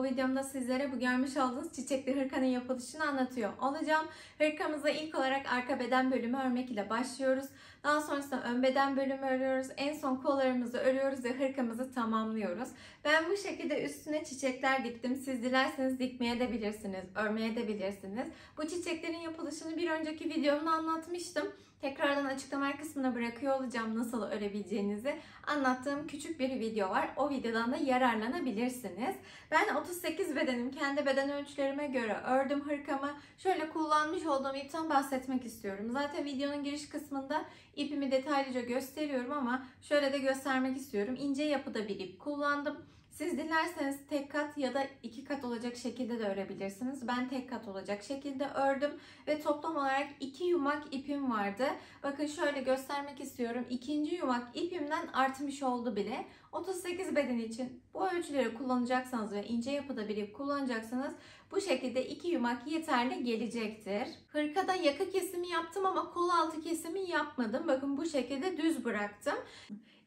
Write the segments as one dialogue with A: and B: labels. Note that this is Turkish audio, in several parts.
A: bu videomda sizlere bu görmüş olduğunuz çiçekli hırkanın yapılışını anlatıyor olacağım. Hırkamıza ilk olarak arka beden bölümü örmek ile başlıyoruz. Daha sonrasında ön beden bölümü örüyoruz. En son kollarımızı örüyoruz ve hırkamızı tamamlıyoruz. Ben bu şekilde üstüne çiçekler diktim. Siz dilerseniz dikmeye de bilirsiniz, örmeye de bilirsiniz. Bu çiçeklerin yapılışını bir önceki videomda anlatmıştım. Tekrardan açıklama kısmına bırakıyor olacağım nasıl örebileceğinizi. Anlattığım küçük bir video var. O videodan da yararlanabilirsiniz. Ben 38 bedenim. Kendi beden ölçülerime göre ördüm hırkamı. Şöyle kullanmış olduğum ipten bahsetmek istiyorum. Zaten videonun giriş kısmında ipimi detaylıca gösteriyorum ama şöyle de göstermek istiyorum. İnce yapıda bir ip kullandım. Siz dilerseniz tek kat ya da iki kat olacak şekilde de örebilirsiniz. Ben tek kat olacak şekilde ördüm ve toplam olarak iki yumak ipim vardı. Bakın şöyle göstermek istiyorum. İkinci yumak ipimden artmış oldu bile. 38 beden için bu ölçüleri kullanacaksanız ve ince yapıda bir ip kullanacaksanız bu şekilde iki yumak yeterli gelecektir. Hırkada yaka kesimi yaptım ama kol altı kesimi yapmadım. Bakın bu şekilde düz bıraktım.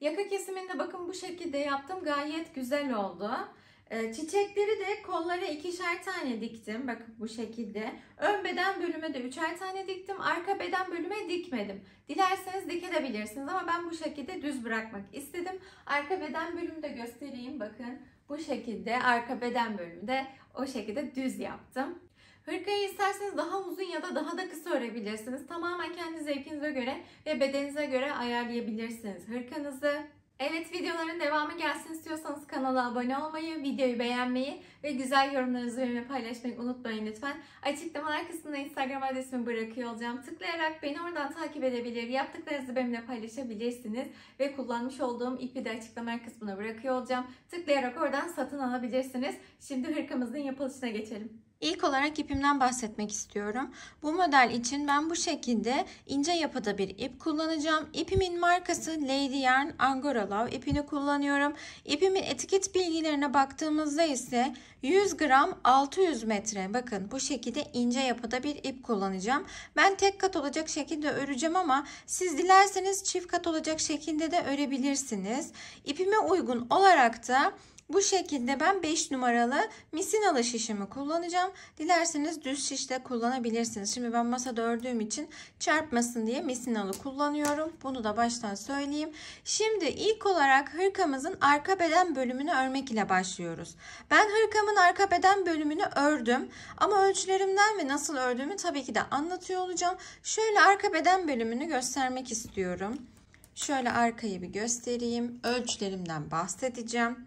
A: Yaka kesiminde bakın bu şekilde yaptım. Gayet güzel oldu. Ee, çiçekleri de kollara ikişer tane diktim. Bakın bu şekilde. Ön beden bölüme de üçer tane diktim. Arka beden bölüme dikmedim. Dilerseniz dikebilirsiniz ama ben bu şekilde düz bırakmak istedim. Arka beden bölümü de göstereyim. Bakın bu şekilde arka beden bölümünde o şekilde düz yaptım. Hırkayı isterseniz daha uzun ya da daha da kısa örebilirsiniz. Tamamen kendi zevkinize göre ve bedeninize göre ayarlayabilirsiniz hırkanızı. Evet videoların devamı gelsin istiyorsanız kanala abone olmayı, videoyu beğenmeyi ve güzel yorumlarınızı benimle paylaşmayı unutmayın lütfen. Açıklamalar kısmına Instagram adresimi bırakıyor olacağım. Tıklayarak beni oradan takip edebilir, yaptıklarınızı benimle paylaşabilirsiniz ve kullanmış olduğum ipi de açıklamalar kısmına bırakıyor olacağım. Tıklayarak oradan satın alabilirsiniz. Şimdi hırkamızın yapılışına geçelim. İlk olarak ipimden bahsetmek istiyorum. Bu model için ben bu şekilde ince yapıda bir ip kullanacağım. İpimin markası Lady Yarn Angora Love ipini kullanıyorum. İpimin etiket bilgilerine baktığımızda ise 100 gram 600 metre. Bakın bu şekilde ince yapıda bir ip kullanacağım. Ben tek kat olacak şekilde öreceğim ama siz dilerseniz çift kat olacak şekilde de örebilirsiniz. İpime uygun olarak da bu şekilde ben 5 numaralı misinalı şişimi kullanacağım. Dilerseniz düz şiş de kullanabilirsiniz. Şimdi ben masa ördüğüm için çarpmasın diye misinalı kullanıyorum. Bunu da baştan söyleyeyim. Şimdi ilk olarak hırkamızın arka beden bölümünü örmek ile başlıyoruz. Ben hırkamın arka beden bölümünü ördüm. Ama ölçülerimden ve nasıl ördüğümü tabii ki de anlatıyor olacağım. Şöyle arka beden bölümünü göstermek istiyorum. Şöyle arkayı bir göstereyim. Ölçülerimden bahsedeceğim.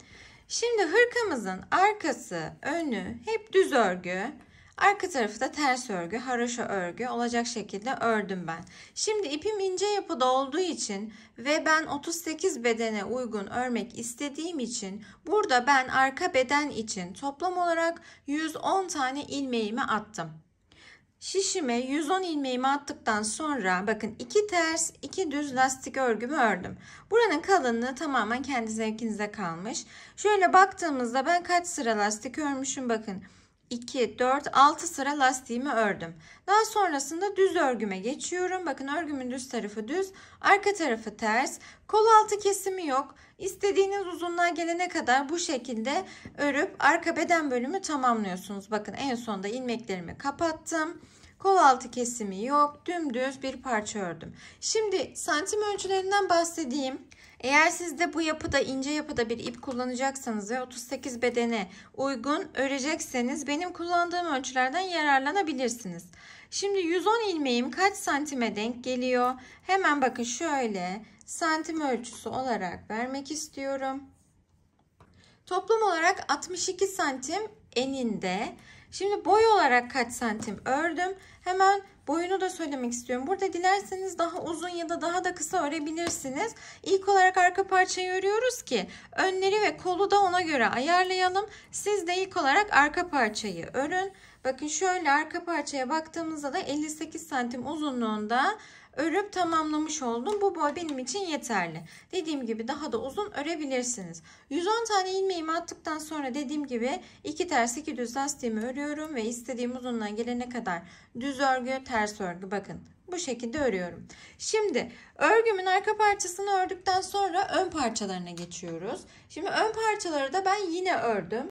A: Şimdi hırkamızın arkası, önü hep düz örgü. Arka tarafı da ters örgü, haroşa örgü olacak şekilde ördüm ben. Şimdi ipim ince yapıda olduğu için ve ben 38 bedene uygun örmek istediğim için burada ben arka beden için toplam olarak 110 tane ilmeğimi attım. Şişime 110 ilmeğimi attıktan sonra bakın iki ters iki düz lastik örgümü ördüm. Buranın kalınlığı tamamen kendi zevkinize kalmış. Şöyle baktığımızda ben kaç sıra lastik örmüşüm bakın. 2, 4, 6 sıra lastiğimi ördüm. Daha sonrasında düz örgüme geçiyorum. Bakın örgümün düz tarafı düz, arka tarafı ters. Kol altı kesimi yok. İstediğiniz uzunluğa gelene kadar bu şekilde örüp arka beden bölümü tamamlıyorsunuz. Bakın en sonda ilmeklerimi kapattım. Kol altı kesimi yok. Dümdüz bir parça ördüm. Şimdi santim ölçülerinden bahsedeyim. Eğer siz de bu yapıda ince yapıda bir ip kullanacaksanız ve 38 bedene uygun örecekseniz benim kullandığım ölçülerden yararlanabilirsiniz. Şimdi 110 ilmeğim kaç santime denk geliyor? Hemen bakın şöyle santim ölçüsü olarak vermek istiyorum. Toplam olarak 62 santim eninde. Şimdi boy olarak kaç santim ördüm? Hemen Boyunu da söylemek istiyorum. Burada dilerseniz daha uzun ya da daha da kısa örebilirsiniz. İlk olarak arka parçayı örüyoruz ki önleri ve kolu da ona göre ayarlayalım. Siz de ilk olarak arka parçayı örün. Bakın şöyle arka parçaya baktığımızda da 58 santim uzunluğunda örüp tamamlamış oldum. Bu boy benim için yeterli. Dediğim gibi daha da uzun örebilirsiniz. 110 tane ilmeğimi attıktan sonra dediğim gibi iki ters iki düz lastiğimi örüyorum ve istediğim uzunluğa gelene kadar düz örgü ters örgü bakın bu şekilde örüyorum. Şimdi örgümün arka parçasını ördükten sonra ön parçalarına geçiyoruz. Şimdi ön parçaları da ben yine ördüm.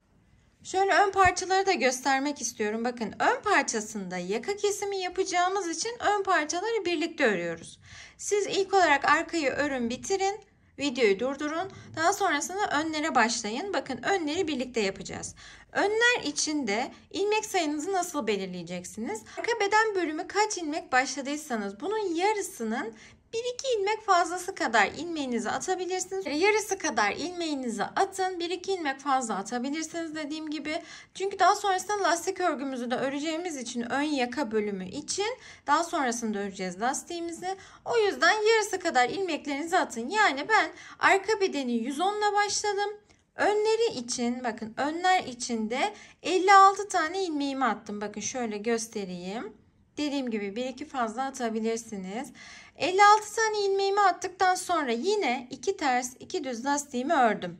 A: Şöyle ön parçaları da göstermek istiyorum. Bakın ön parçasında yaka kesimi yapacağımız için ön parçaları birlikte örüyoruz. Siz ilk olarak arkayı örün bitirin. Videoyu durdurun. Daha sonrasında önlere başlayın. Bakın önleri birlikte yapacağız. Önler için de ilmek sayınızı nasıl belirleyeceksiniz? Arka beden bölümü kaç ilmek başladıysanız bunun yarısının bir iki ilmek fazlası kadar ilmeğinizi atabilirsiniz. E, yarısı kadar ilmeğinizi atın. Bir iki ilmek fazla atabilirsiniz dediğim gibi. Çünkü daha sonrasında lastik örgümüzü de öreceğimiz için ön yaka bölümü için daha sonrasında öreceğiz lastiğimizi. O yüzden yarısı kadar ilmeklerinizi atın. Yani ben arka bedeni 110 ile başladım. Önleri için bakın önler içinde 56 tane ilmeğimi attım. Bakın şöyle göstereyim. Dediğim gibi bir iki fazla atabilirsiniz. 56 tane ilmeğimi attıktan sonra yine 2 ters 2 düz lastiğimi ördüm.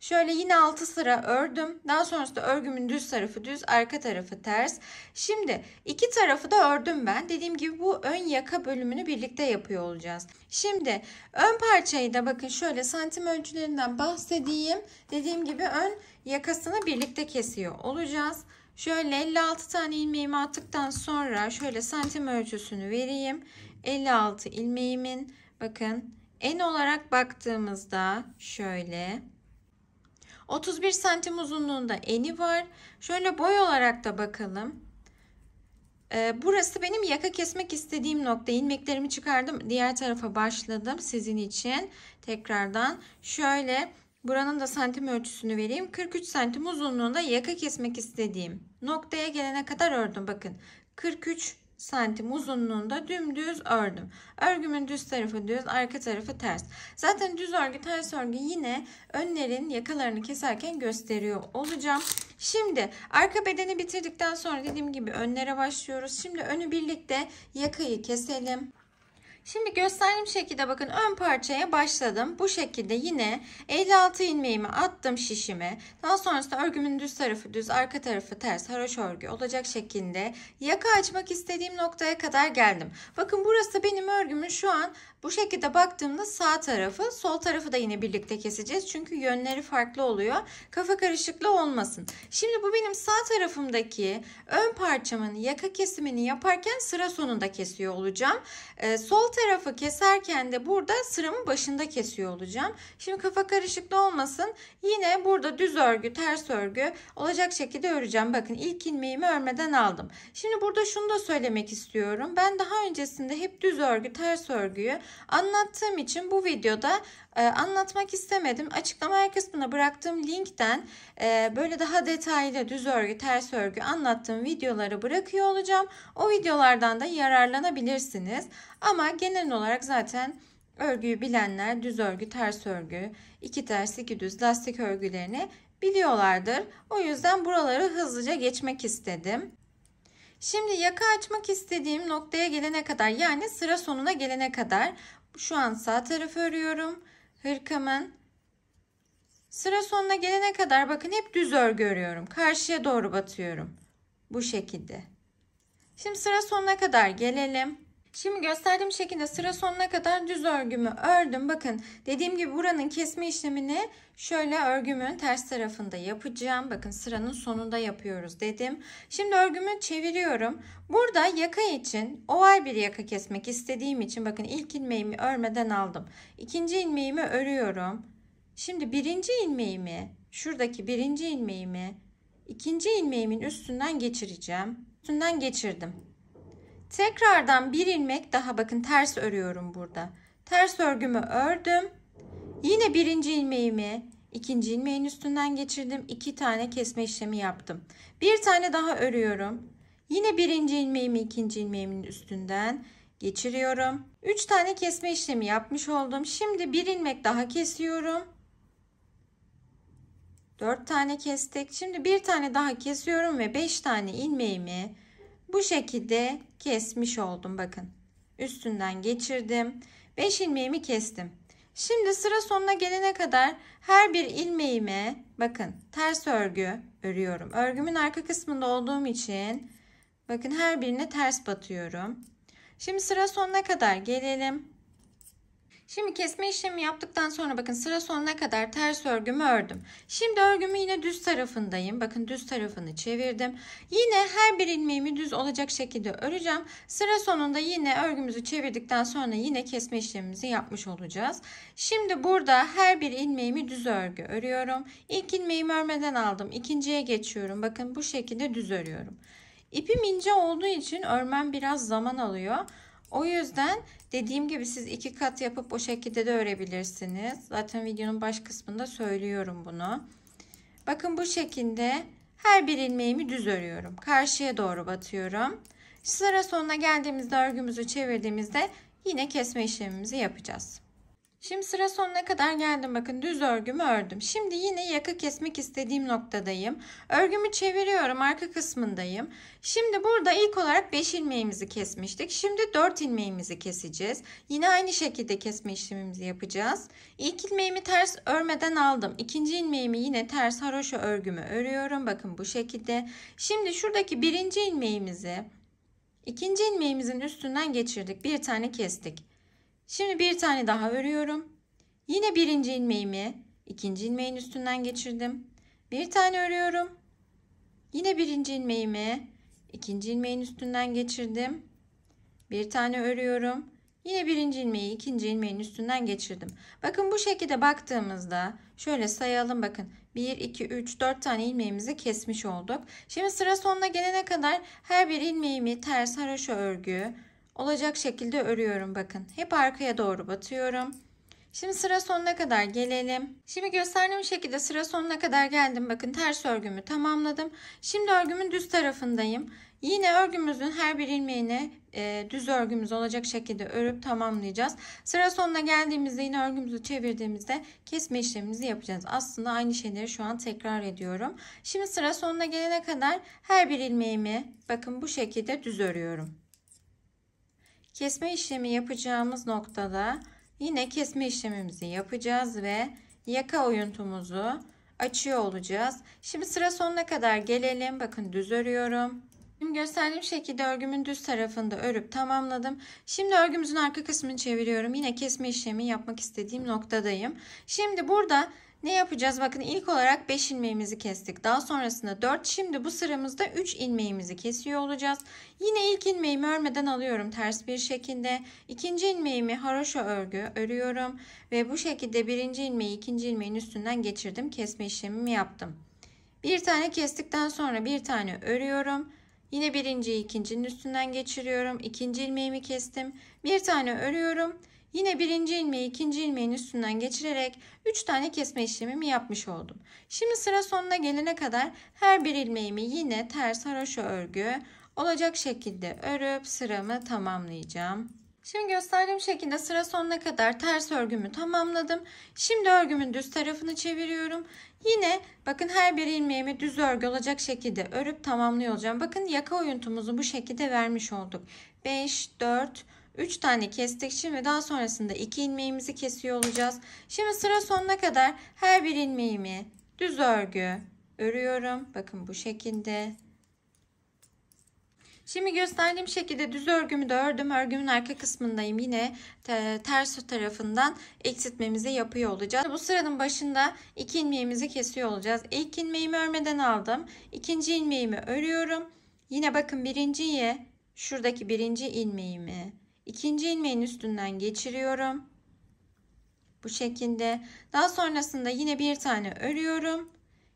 A: Şöyle yine 6 sıra ördüm. Daha sonrasında örgümün düz tarafı düz, arka tarafı ters. Şimdi iki tarafı da ördüm ben. Dediğim gibi bu ön yaka bölümünü birlikte yapıyor olacağız. Şimdi ön parçayı da bakın şöyle santim ölçülerinden bahsedeyim. Dediğim gibi ön yakasını birlikte kesiyor olacağız. Şöyle 56 tane ilmeğimi attıktan sonra şöyle santim ölçüsünü vereyim. 56 ilmeğimin bakın en olarak baktığımızda şöyle 31 santim uzunluğunda eni var. Şöyle boy olarak da bakalım. Ee, burası benim yaka kesmek istediğim nokta. İlmeklerimi çıkardım. Diğer tarafa başladım sizin için. Tekrardan şöyle buranın da santim ölçüsünü vereyim. 43 santim uzunluğunda yaka kesmek istediğim noktaya gelene kadar ördüm. Bakın 43 santim uzunluğunda dümdüz ördüm. Örgümün düz tarafı düz, arka tarafı ters. Zaten düz örgü, ters örgü yine önlerin yakalarını keserken gösteriyor olacağım. Şimdi arka bedeni bitirdikten sonra dediğim gibi önlere başlıyoruz. Şimdi önü birlikte yakayı keselim. Şimdi gösterdiğim şekilde bakın ön parçaya başladım. Bu şekilde yine 56 ilmeğimi attım şişime. Daha sonrasında örgümün düz tarafı düz, arka tarafı ters, haroş örgü olacak şekilde yaka açmak istediğim noktaya kadar geldim. Bakın burası benim örgümün şu an bu şekilde baktığımda sağ tarafı, sol tarafı da yine birlikte keseceğiz. Çünkü yönleri farklı oluyor. Kafa karışıklığı olmasın. Şimdi bu benim sağ tarafımdaki ön parçamın yaka kesimini yaparken sıra sonunda kesiyor olacağım. Ee, sol tarafı keserken de burada sıramın başında kesiyor olacağım. Şimdi kafa karışıklığı olmasın. Yine burada düz örgü, ters örgü olacak şekilde öreceğim. Bakın ilk ilmeğimi örmeden aldım. Şimdi burada şunu da söylemek istiyorum. Ben daha öncesinde hep düz örgü, ters örgüyü anlattığım için bu videoda e, anlatmak istemedim. Açıklama kısmına bıraktığım linkten e, böyle daha detaylı düz örgü, ters örgü anlattığım videoları bırakıyor olacağım. O videolardan da yararlanabilirsiniz. Ama genel olarak zaten örgüyü bilenler düz örgü, ters örgü, iki ters, iki düz lastik örgülerini biliyorlardır. O yüzden buraları hızlıca geçmek istedim. Şimdi yaka açmak istediğim noktaya gelene kadar yani sıra sonuna gelene kadar şu an sağ tarafı örüyorum. Hırkamın sıra sonuna gelene kadar bakın hep düz örgü örüyorum. Karşıya doğru batıyorum. Bu şekilde. Şimdi sıra sonuna kadar gelelim. Şimdi gösterdiğim şekilde sıra sonuna kadar düz örgümü ördüm. Bakın dediğim gibi buranın kesme işlemini şöyle örgümün ters tarafında yapacağım. Bakın sıranın sonunda yapıyoruz dedim. Şimdi örgümü çeviriyorum. Burada yaka için oval bir yaka kesmek istediğim için bakın ilk ilmeğimi örmeden aldım. İkinci ilmeğimi örüyorum. Şimdi birinci ilmeğimi şuradaki birinci ilmeğimi ikinci ilmeğimin üstünden geçireceğim. Üstünden geçirdim. Tekrardan bir ilmek daha bakın ters örüyorum burada. Ters örgümü ördüm. Yine birinci ilmeğimi ikinci ilmeğin üstünden geçirdim. İki tane kesme işlemi yaptım. Bir tane daha örüyorum. Yine birinci ilmeğimi ikinci ilmeğimin üstünden geçiriyorum. Üç tane kesme işlemi yapmış oldum. Şimdi bir ilmek daha kesiyorum. Dört tane kestik. Şimdi bir tane daha kesiyorum ve beş tane ilmeğimi bu şekilde kesmiş oldum bakın. Üstünden geçirdim. 5 ilmeğimi kestim. Şimdi sıra sonuna gelene kadar her bir ilmeğime bakın ters örgü örüyorum. Örgümün arka kısmında olduğum için bakın her birine ters batıyorum. Şimdi sıra sonuna kadar gelelim. Şimdi kesme işlemi yaptıktan sonra bakın sıra sonuna kadar ters örgümü ördüm. Şimdi örgümü yine düz tarafındayım. Bakın düz tarafını çevirdim. Yine her bir ilmeğimi düz olacak şekilde öreceğim. Sıra sonunda yine örgümüzü çevirdikten sonra yine kesme işlemimizi yapmış olacağız. Şimdi burada her bir ilmeğimi düz örgü örüyorum. İlk ilmeğimi örmeden aldım. İkinciye geçiyorum. Bakın bu şekilde düz örüyorum. İpim ince olduğu için örmem biraz zaman alıyor. O yüzden dediğim gibi siz iki kat yapıp o şekilde de örebilirsiniz. Zaten videonun baş kısmında söylüyorum bunu. Bakın bu şekilde her bir ilmeğimi düz örüyorum. Karşıya doğru batıyorum. Sıra sonuna geldiğimizde örgümüzü çevirdiğimizde yine kesme işlemimizi yapacağız. Şimdi sıra sonuna kadar geldim. Bakın düz örgümü ördüm. Şimdi yine yaka kesmek istediğim noktadayım. Örgümü çeviriyorum. Arka kısmındayım. Şimdi burada ilk olarak 5 ilmeğimizi kesmiştik. Şimdi 4 ilmeğimizi keseceğiz. Yine aynı şekilde kesme işlemimizi yapacağız. İlk ilmeğimi ters örmeden aldım. İkinci ilmeğimi yine ters haroşa örgümü örüyorum. Bakın bu şekilde. Şimdi şuradaki birinci ilmeğimizi ikinci ilmeğimizin üstünden geçirdik. Bir tane kestik. Şimdi bir tane daha örüyorum. Yine birinci ilmeğimi ikinci ilmeğin üstünden geçirdim. Bir tane örüyorum. Yine birinci ilmeğimi ikinci ilmeğin üstünden geçirdim. Bir tane örüyorum. Yine birinci ilmeği ikinci ilmeğin üstünden geçirdim. Bakın bu şekilde baktığımızda şöyle sayalım bakın. 1, 2, 3, 4 tane ilmeğimizi kesmiş olduk. Şimdi sıra sonuna gelene kadar her bir ilmeğimi ters haroşa örgü olacak şekilde örüyorum bakın. Hep arkaya doğru batıyorum. Şimdi sıra sonuna kadar gelelim. Şimdi gösterdiğim şekilde sıra sonuna kadar geldim. Bakın ters örgümü tamamladım. Şimdi örgümün düz tarafındayım. Yine örgümüzün her bir ilmeğini e, düz örgümüz olacak şekilde örüp tamamlayacağız. Sıra sonuna geldiğimizde yine örgümüzü çevirdiğimizde kesme işlemimizi yapacağız. Aslında aynı şeyleri şu an tekrar ediyorum. Şimdi sıra sonuna gelene kadar her bir ilmeğimi bakın bu şekilde düz örüyorum. Kesme işlemi yapacağımız noktada yine kesme işlemimizi yapacağız ve yaka oyuntumuzu açıyor olacağız. Şimdi sıra sonuna kadar gelelim. Bakın düz örüyorum. Şimdi gösterdiğim şekilde örgümün düz tarafında örüp tamamladım. Şimdi örgümüzün arka kısmını çeviriyorum. Yine kesme işlemi yapmak istediğim noktadayım. Şimdi burada ne yapacağız? Bakın ilk olarak 5 ilmeğimizi kestik. Daha sonrasında 4. Şimdi bu sıramızda 3 ilmeğimizi kesiyor olacağız. Yine ilk ilmeğimi örmeden alıyorum ters bir şekilde. İkinci ilmeğimi haroşa örgü örüyorum. Ve bu şekilde birinci ilmeği ikinci ilmeğin üstünden geçirdim. Kesme işlemimi yaptım. Bir tane kestikten sonra bir tane örüyorum. Yine birinciyi ikincinin üstünden geçiriyorum. İkinci ilmeğimi kestim. Bir tane örüyorum. Yine birinci ilmeği ikinci ilmeğin üstünden geçirerek 3 tane kesme işlemimi yapmış oldum. Şimdi sıra sonuna gelene kadar her bir ilmeğimi yine ters haroşa örgü olacak şekilde örüp sıramı tamamlayacağım. Şimdi gösterdiğim şekilde sıra sonuna kadar ters örgümü tamamladım. Şimdi örgümün düz tarafını çeviriyorum. Yine bakın her bir ilmeğimi düz örgü olacak şekilde örüp tamamlayacağım. Bakın yaka oyuntumuzu bu şekilde vermiş olduk. 5, 4, 5. 3 tane kestik. Şimdi daha sonrasında 2 ilmeğimizi kesiyor olacağız. Şimdi sıra sonuna kadar her bir ilmeğimi düz örgü örüyorum. Bakın bu şekilde. Şimdi gösterdiğim şekilde düz örgümü de ördüm. Örgümün arka kısmındayım. Yine e, ters tarafından eksiltmemizi yapıyor olacağız. Bu sıranın başında iki ilmeğimizi kesiyor olacağız. İlk ilmeğimi örmeden aldım. İkinci ilmeğimi örüyorum. Yine bakın birinciye şuradaki birinci ilmeğimi İkinci ilmeğin üstünden geçiriyorum. Bu şekilde. Daha sonrasında yine bir tane örüyorum.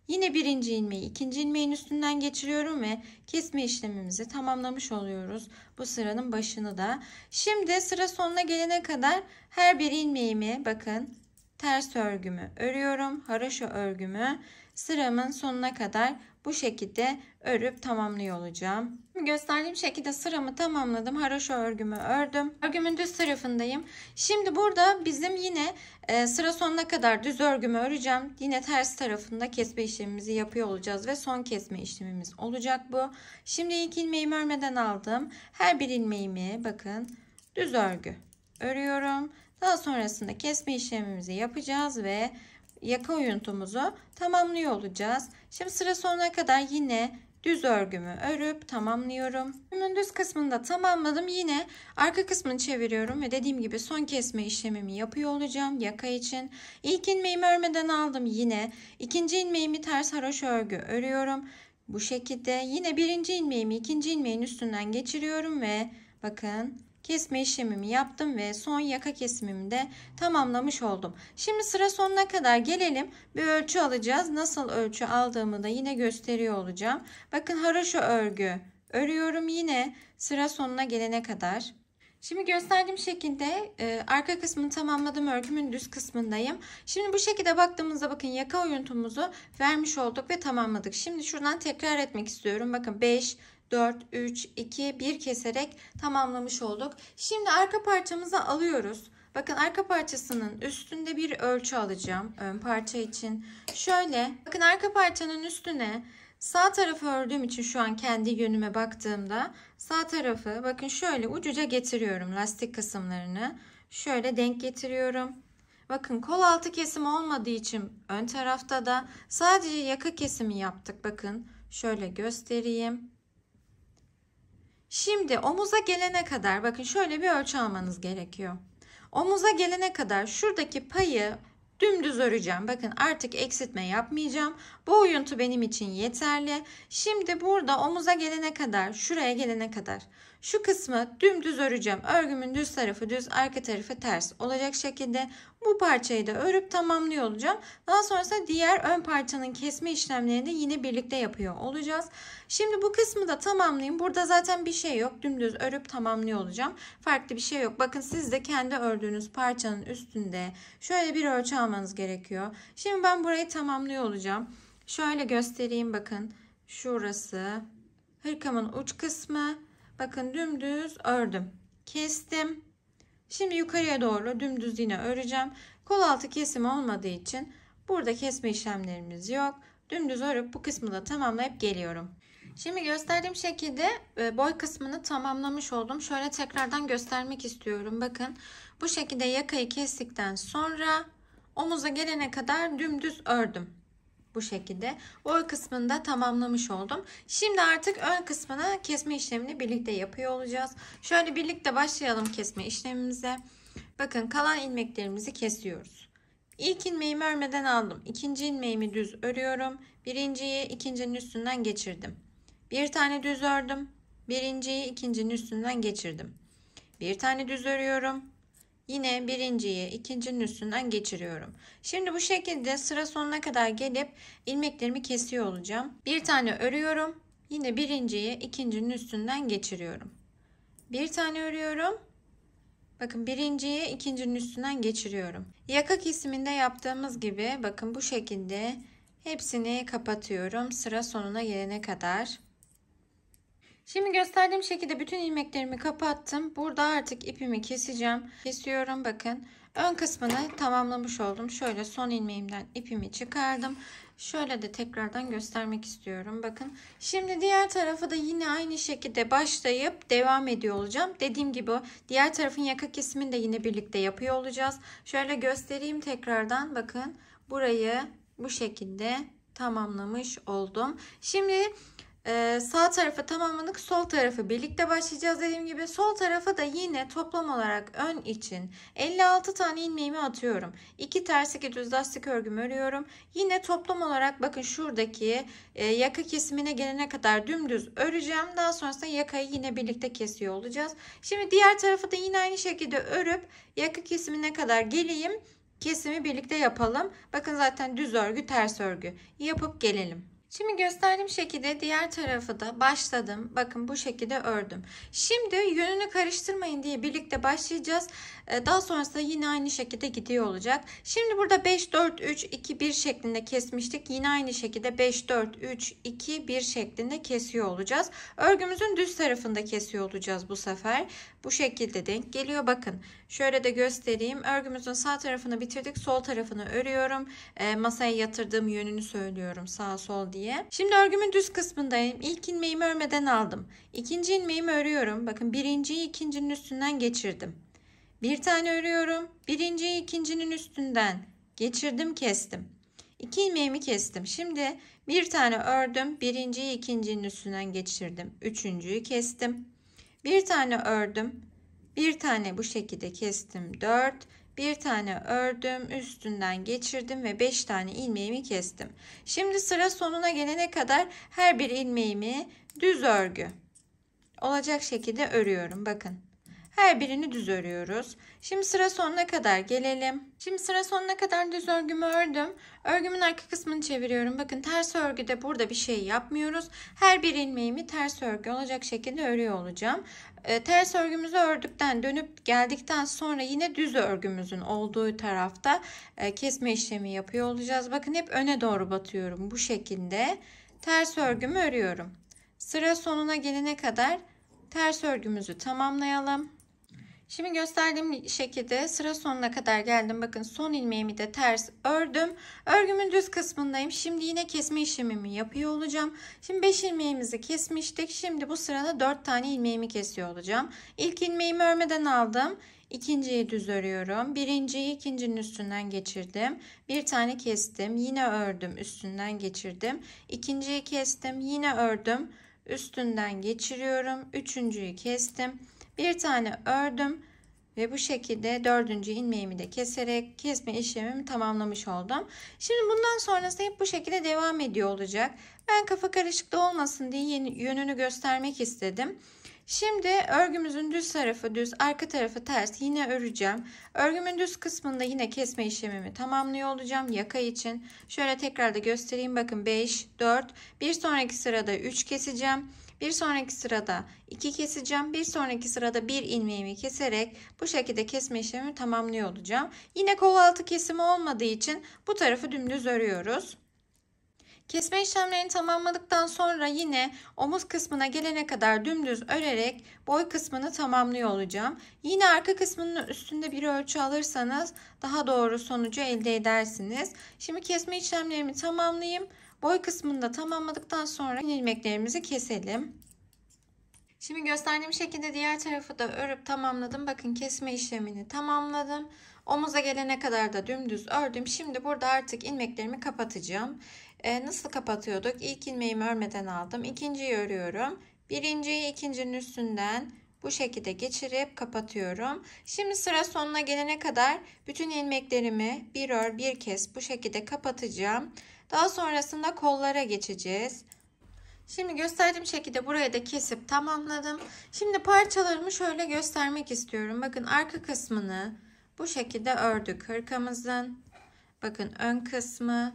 A: Yine birinci ilmeği ikinci ilmeğin üstünden geçiriyorum ve kesme işlemimizi tamamlamış oluyoruz. Bu sıranın başını da. Şimdi sıra sonuna gelene kadar her bir ilmeğimi bakın ters örgümü örüyorum. Haroşa örgümü sıramın sonuna kadar bu şekilde örüp tamamlıyor olacağım. Gösterdiğim şekilde sıramı tamamladım. Haroşa örgümü ördüm. Örgümün düz tarafındayım. Şimdi burada bizim yine e, sıra sonuna kadar düz örgümü öreceğim. Yine ters tarafında kesme işlemimizi yapıyor olacağız ve son kesme işlemimiz olacak bu. Şimdi ilk ilmeğimi örmeden aldım. Her bir ilmeğimi bakın düz örgü örüyorum. Daha sonrasında kesme işlemimizi yapacağız ve yaka uyuntumuzu tamamlıyor olacağız. Şimdi sıra sonuna kadar yine düz örgümü örüp tamamlıyorum. Örgümün düz kısmını da tamamladım. Yine arka kısmını çeviriyorum ve dediğim gibi son kesme işlemimi yapıyor olacağım yaka için. İlk ilmeğimi örmeden aldım yine. İkinci ilmeğimi ters haroş örgü örüyorum. Bu şekilde yine birinci ilmeğimi ikinci ilmeğin üstünden geçiriyorum ve bakın kesme işlemimi yaptım ve son yaka kesimimi de tamamlamış oldum. Şimdi sıra sonuna kadar gelelim. Bir ölçü alacağız. Nasıl ölçü aldığımı da yine gösteriyor olacağım. Bakın haroşa örgü örüyorum yine sıra sonuna gelene kadar. Şimdi gösterdiğim şekilde e, arka kısmını tamamladım örgümün düz kısmındayım. Şimdi bu şekilde baktığımızda bakın yaka uyuntumuzu vermiş olduk ve tamamladık. Şimdi şuradan tekrar etmek istiyorum. Bakın 5, 4, 3, 2, 1 keserek tamamlamış olduk. Şimdi arka parçamızı alıyoruz. Bakın arka parçasının üstünde bir ölçü alacağım ön parça için. Şöyle bakın arka parçanın üstüne sağ tarafı ördüğüm için şu an kendi yönüme baktığımda sağ tarafı bakın şöyle ucuca getiriyorum lastik kısımlarını. Şöyle denk getiriyorum. Bakın kol altı kesimi olmadığı için ön tarafta da sadece yaka kesimi yaptık. Bakın şöyle göstereyim. Şimdi omuza gelene kadar bakın şöyle bir ölçü almanız gerekiyor. Omuza gelene kadar şuradaki payı dümdüz öreceğim. Bakın artık eksiltme yapmayacağım. Bu oyuntu benim için yeterli. Şimdi burada omuza gelene kadar, şuraya gelene kadar şu kısmı dümdüz öreceğim. Örgümün düz tarafı düz, arka tarafı ters olacak şekilde bu parçayı da örüp tamamlıyor olacağım. Daha sonrasında diğer ön parçanın kesme işlemlerini de yine birlikte yapıyor olacağız. Şimdi bu kısmı da tamamlayayım. Burada zaten bir şey yok. Dümdüz örüp tamamlıyor olacağım. Farklı bir şey yok. Bakın siz de kendi ördüğünüz parçanın üstünde şöyle bir ölçü almanız gerekiyor. Şimdi ben burayı tamamlıyor olacağım. Şöyle göstereyim bakın. Şurası hırkamın uç kısmı Bakın dümdüz ördüm. Kestim. Şimdi yukarıya doğru dümdüz yine öreceğim. Kol altı kesimi olmadığı için burada kesme işlemlerimiz yok. Dümdüz örüp bu kısmı da tamamlayıp geliyorum. Şimdi gösterdiğim şekilde e, boy kısmını tamamlamış oldum. Şöyle tekrardan göstermek istiyorum. Bakın bu şekilde yakayı kestikten sonra omuza gelene kadar dümdüz ördüm bu şekilde boy kısmını da tamamlamış oldum. Şimdi artık ön kısmını kesme işlemini birlikte yapıyor olacağız. Şöyle birlikte başlayalım kesme işlemimize. Bakın kalan ilmeklerimizi kesiyoruz. İlk ilmeğimi örmeden aldım. İkinci ilmeğimi düz örüyorum. Birinciyi ikincinin üstünden geçirdim. Bir tane düz ördüm. Birinciyi ikincinin üstünden geçirdim. Bir tane düz örüyorum. Yine birinciyi ikincinin üstünden geçiriyorum. Şimdi bu şekilde sıra sonuna kadar gelip ilmeklerimi kesiyor olacağım. Bir tane örüyorum. Yine birinciyi ikincinin üstünden geçiriyorum. Bir tane örüyorum. Bakın birinciyi ikincinin üstünden geçiriyorum. Yaka kesiminde yaptığımız gibi bakın bu şekilde hepsini kapatıyorum sıra sonuna gelene kadar. Şimdi gösterdiğim şekilde bütün ilmeklerimi kapattım. Burada artık ipimi keseceğim. Kesiyorum bakın. Ön kısmını tamamlamış oldum. Şöyle son ilmeğimden ipimi çıkardım. Şöyle de tekrardan göstermek istiyorum. Bakın şimdi diğer tarafı da yine aynı şekilde başlayıp devam ediyor olacağım. Dediğim gibi diğer tarafın yaka kesimini de yine birlikte yapıyor olacağız. Şöyle göstereyim tekrardan. Bakın burayı bu şekilde tamamlamış oldum. Şimdi ee, sağ tarafı tamamladık. Sol tarafı birlikte başlayacağız dediğim gibi. Sol tarafı da yine toplam olarak ön için 56 tane ilmeğimi atıyorum. 2 ters düz lastik örgüm örüyorum. Yine toplam olarak bakın şuradaki e, yaka kesimine gelene kadar dümdüz öreceğim. Daha sonrasında yakayı yine birlikte kesiyor olacağız. Şimdi diğer tarafı da yine aynı şekilde örüp yaka kesimine kadar geleyim. Kesimi birlikte yapalım. Bakın zaten düz örgü ters örgü yapıp gelelim. Şimdi gösterdiğim şekilde diğer tarafı da başladım. Bakın bu şekilde ördüm. Şimdi yönünü karıştırmayın diye birlikte başlayacağız. Ee, daha sonrasında yine aynı şekilde gidiyor olacak. Şimdi burada 5, 4, 3, 2, 1 şeklinde kesmiştik. Yine aynı şekilde 5, 4, 3, 2, 1 şeklinde kesiyor olacağız. Örgümüzün düz tarafında kesiyor olacağız bu sefer bu şekilde denk geliyor. Bakın şöyle de göstereyim. Örgümüzün sağ tarafını bitirdik. Sol tarafını örüyorum. E, masaya yatırdığım yönünü söylüyorum sağ sol diye. Şimdi örgümün düz kısmındayım. İlk ilmeğimi örmeden aldım. İkinci ilmeğimi örüyorum. Bakın birinciyi ikincinin üstünden geçirdim. Bir tane örüyorum. Birinciyi ikincinin üstünden geçirdim kestim. İki ilmeğimi kestim. Şimdi bir tane ördüm. Birinciyi ikincinin üstünden geçirdim. Üçüncüyü kestim. Bir tane ördüm. Bir tane bu şekilde kestim. 4. Bir tane ördüm, üstünden geçirdim ve 5 tane ilmeğimi kestim. Şimdi sıra sonuna gelene kadar her bir ilmeğimi düz örgü olacak şekilde örüyorum. Bakın. Her birini düz örüyoruz. Şimdi sıra sonuna kadar gelelim. Şimdi sıra sonuna kadar düz örgümü ördüm. Örgümün arka kısmını çeviriyorum. Bakın ters örgüde burada bir şey yapmıyoruz. Her bir ilmeğimi ters örgü olacak şekilde örüyor olacağım. E, ters örgümüzü ördükten dönüp geldikten sonra yine düz örgümüzün olduğu tarafta e, kesme işlemi yapıyor olacağız. Bakın hep öne doğru batıyorum bu şekilde. Ters örgümü örüyorum. Sıra sonuna gelene kadar ters örgümüzü tamamlayalım. Şimdi gösterdiğim şekilde sıra sonuna kadar geldim. Bakın son ilmeğimi de ters ördüm. Örgümün düz kısmındayım. Şimdi yine kesme işlemimi yapıyor olacağım. Şimdi 5 ilmeğimizi kesmiştik. Şimdi bu sırada 4 tane ilmeğimi kesiyor olacağım. İlk ilmeğimi örmeden aldım. İkinciyi düz örüyorum. Birinciyi ikincinin üstünden geçirdim. Bir tane kestim. Yine ördüm. Üstünden geçirdim. İkinciyi kestim. Yine ördüm. Üstünden geçiriyorum. Üçüncüyü kestim bir tane ördüm ve bu şekilde dördüncü ilmeğimi de keserek kesme işlemimi tamamlamış oldum. Şimdi bundan sonrası hep bu şekilde devam ediyor olacak. Ben kafa karışıklığı olmasın diye yeni, yönünü göstermek istedim. Şimdi örgümüzün düz tarafı düz, arka tarafı ters yine öreceğim. Örgümün düz kısmında yine kesme işlemimi tamamlıyor olacağım yaka için. Şöyle tekrar da göstereyim bakın 5, 4, bir sonraki sırada 3 keseceğim. Bir sonraki sırada 2 keseceğim. Bir sonraki sırada 1 ilmeğimi keserek bu şekilde kesme işlemi tamamlıyor olacağım. Yine kol altı kesimi olmadığı için bu tarafı dümdüz örüyoruz. Kesme işlemlerini tamamladıktan sonra yine omuz kısmına gelene kadar dümdüz örerek boy kısmını tamamlıyor olacağım. Yine arka kısmının üstünde bir ölçü alırsanız daha doğru sonucu elde edersiniz. Şimdi kesme işlemlerimi tamamlayayım. Boy kısmını da tamamladıktan sonra ilmeklerimizi keselim. Şimdi gösterdiğim şekilde diğer tarafı da örüp tamamladım. Bakın kesme işlemini tamamladım. Omuza gelene kadar da dümdüz ördüm. Şimdi burada artık ilmeklerimi kapatacağım. Ee, nasıl kapatıyorduk? İlk ilmeğimi örmeden aldım. İkinciyi örüyorum. Birinciyi ikincinin üstünden bu şekilde geçirip kapatıyorum. Şimdi sıra sonuna gelene kadar bütün ilmeklerimi bir ör bir kes bu şekilde kapatacağım. Daha sonrasında kollara geçeceğiz. Şimdi gösterdiğim şekilde buraya da kesip tamamladım. Şimdi parçalarımı şöyle göstermek istiyorum. Bakın arka kısmını bu şekilde ördük hırkamızın. Bakın ön kısmı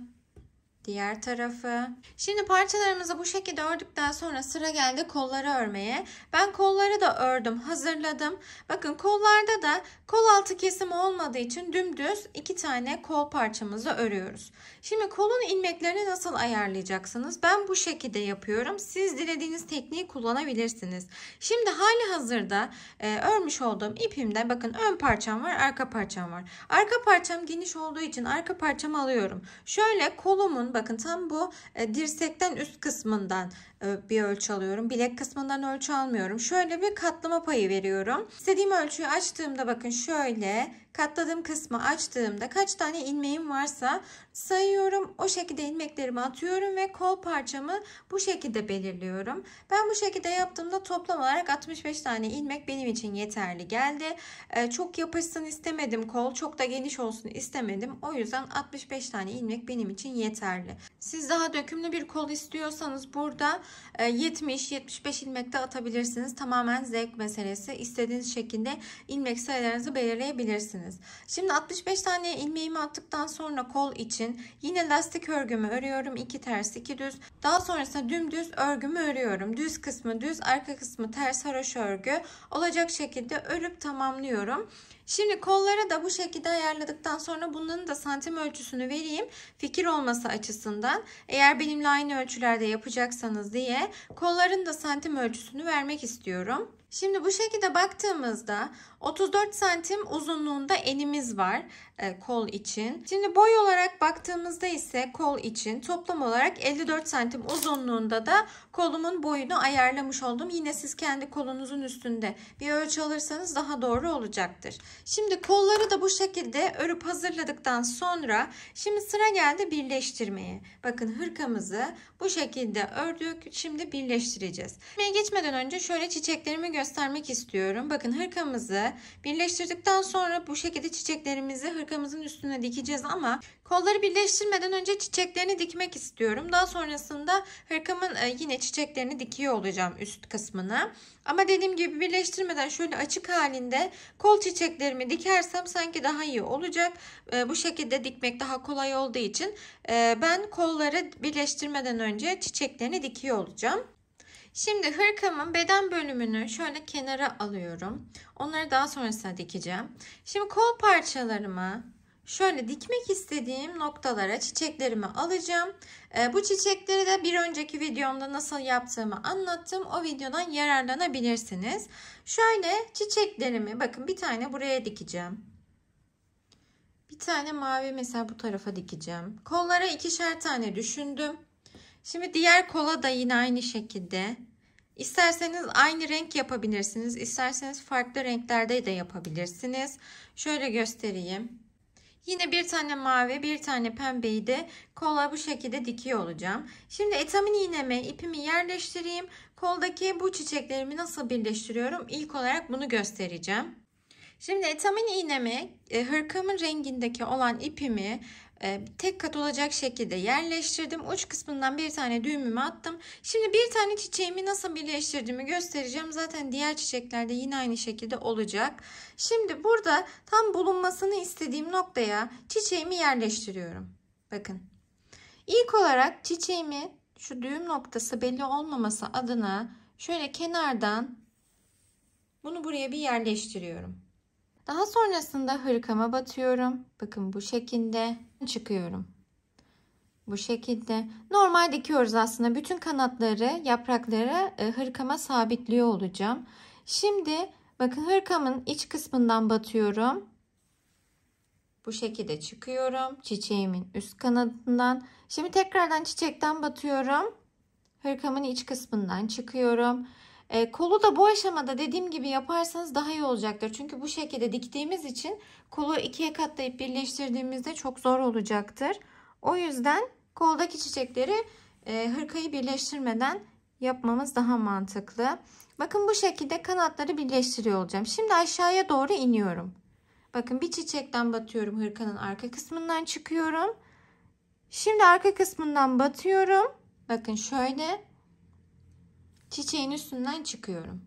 A: diğer tarafı. Şimdi parçalarımızı bu şekilde ördükten sonra sıra geldi kolları örmeye. Ben kolları da ördüm, hazırladım. Bakın kollarda da kol altı kesimi olmadığı için dümdüz iki tane kol parçamızı örüyoruz. Şimdi kolun ilmeklerini nasıl ayarlayacaksınız? Ben bu şekilde yapıyorum. Siz dilediğiniz tekniği kullanabilirsiniz. Şimdi hali hazırda e, örmüş olduğum ipimde bakın ön parçam var, arka parçam var. Arka parçam geniş olduğu için arka parçamı alıyorum. Şöyle kolumun bakın tam bu e, dirsekten üst kısmından e, bir ölçü alıyorum. Bilek kısmından ölçü almıyorum. Şöyle bir katlama payı veriyorum. İstediğim ölçüyü açtığımda bakın şöyle katladığım kısmı açtığımda kaç tane ilmeğim varsa sayıyorum. O şekilde ilmeklerimi atıyorum ve kol parçamı bu şekilde belirliyorum. Ben bu şekilde yaptığımda toplam olarak 65 tane ilmek benim için yeterli geldi. E, çok yapışsın istemedim kol. Çok da geniş olsun istemedim. O yüzden 65 tane ilmek benim için yeterli. Siz daha dökümlü bir kol istiyorsanız burada 70-75 ilmek de atabilirsiniz. Tamamen zevk meselesi. İstediğiniz şekilde ilmek sayılarınızı belirleyebilirsiniz. Şimdi 65 tane ilmeğimi attıktan sonra kol için yine lastik örgümü örüyorum. 2 ters 2 düz. Daha sonrasında dümdüz örgümü örüyorum. Düz kısmı düz arka kısmı ters haroş örgü olacak şekilde örüp tamamlıyorum. Şimdi kollara da bu şekilde ayarladıktan sonra bunların da santim ölçüsünü vereyim. Fikir olması açısından eğer benimle aynı ölçülerde yapacaksanız diye kolların da santim ölçüsünü vermek istiyorum. Şimdi bu şekilde baktığımızda 34 santim uzunluğunda enimiz var e, kol için. Şimdi boy olarak baktığımızda ise kol için toplam olarak 54 santim uzunluğunda da kolumun boyunu ayarlamış oldum. Yine siz kendi kolunuzun üstünde bir ölçü alırsanız daha doğru olacaktır. Şimdi kolları da bu şekilde örüp hazırladıktan sonra şimdi sıra geldi birleştirmeye. Bakın hırkamızı bu şekilde ördük. Şimdi birleştireceğiz. Şimdi geçmeden önce şöyle çiçeklerimi göstermek istiyorum. Bakın hırkamızı şekilde birleştirdikten sonra bu şekilde çiçeklerimizi hırkamızın üstüne dikeceğiz ama kolları birleştirmeden önce çiçeklerini dikmek istiyorum. Daha sonrasında hırkamın e, yine çiçeklerini dikiyor olacağım üst kısmını. Ama dediğim gibi birleştirmeden şöyle açık halinde kol çiçeklerimi dikersem sanki daha iyi olacak. E, bu şekilde dikmek daha kolay olduğu için e, ben kolları birleştirmeden önce çiçeklerini dikiyor olacağım. Şimdi hırkamın beden bölümünü şöyle kenara alıyorum. Onları daha sonrasında dikeceğim. Şimdi kol parçalarımı şöyle dikmek istediğim noktalara çiçeklerimi alacağım. Ee, bu çiçekleri de bir önceki videomda nasıl yaptığımı anlattım. O videodan yararlanabilirsiniz. Şöyle çiçeklerimi bakın bir tane buraya dikeceğim. Bir tane mavi mesela bu tarafa dikeceğim. Kollara ikişer tane düşündüm. Şimdi diğer kola da yine aynı şekilde. İsterseniz aynı renk yapabilirsiniz. İsterseniz farklı renklerde de yapabilirsiniz. Şöyle göstereyim. Yine bir tane mavi, bir tane pembeyi de kola bu şekilde dikiyor olacağım. Şimdi etamin iğneme ipimi yerleştireyim. Koldaki bu çiçeklerimi nasıl birleştiriyorum? İlk olarak bunu göstereceğim. Şimdi etamin iğnemi, e, hırkamın rengindeki olan ipimi ee, tek kat olacak şekilde yerleştirdim. Uç kısmından bir tane düğümümü attım. Şimdi bir tane çiçeğimi nasıl birleştirdiğimi göstereceğim. Zaten diğer çiçeklerde yine aynı şekilde olacak. Şimdi burada tam bulunmasını istediğim noktaya çiçeğimi yerleştiriyorum. Bakın. İlk olarak çiçeğimi şu düğüm noktası belli olmaması adına şöyle kenardan bunu buraya bir yerleştiriyorum. Daha sonrasında hırkama batıyorum. Bakın bu şekilde çıkıyorum. Bu şekilde. Normal dikiyoruz aslında. Bütün kanatları, yaprakları e, hırkama sabitliyor olacağım. Şimdi bakın hırkamın iç kısmından batıyorum. Bu şekilde çıkıyorum. Çiçeğimin üst kanadından. Şimdi tekrardan çiçekten batıyorum. Hırkamın iç kısmından çıkıyorum. E, kolu da bu aşamada dediğim gibi yaparsanız daha iyi olacaktır. Çünkü bu şekilde diktiğimiz için kolu ikiye katlayıp birleştirdiğimizde çok zor olacaktır. O yüzden koldaki çiçekleri e, hırkayı birleştirmeden yapmamız daha mantıklı. Bakın bu şekilde kanatları birleştiriyor olacağım. Şimdi aşağıya doğru iniyorum. Bakın bir çiçekten batıyorum. Hırkanın arka kısmından çıkıyorum. Şimdi arka kısmından batıyorum. Bakın şöyle çiçeğin üstünden çıkıyorum.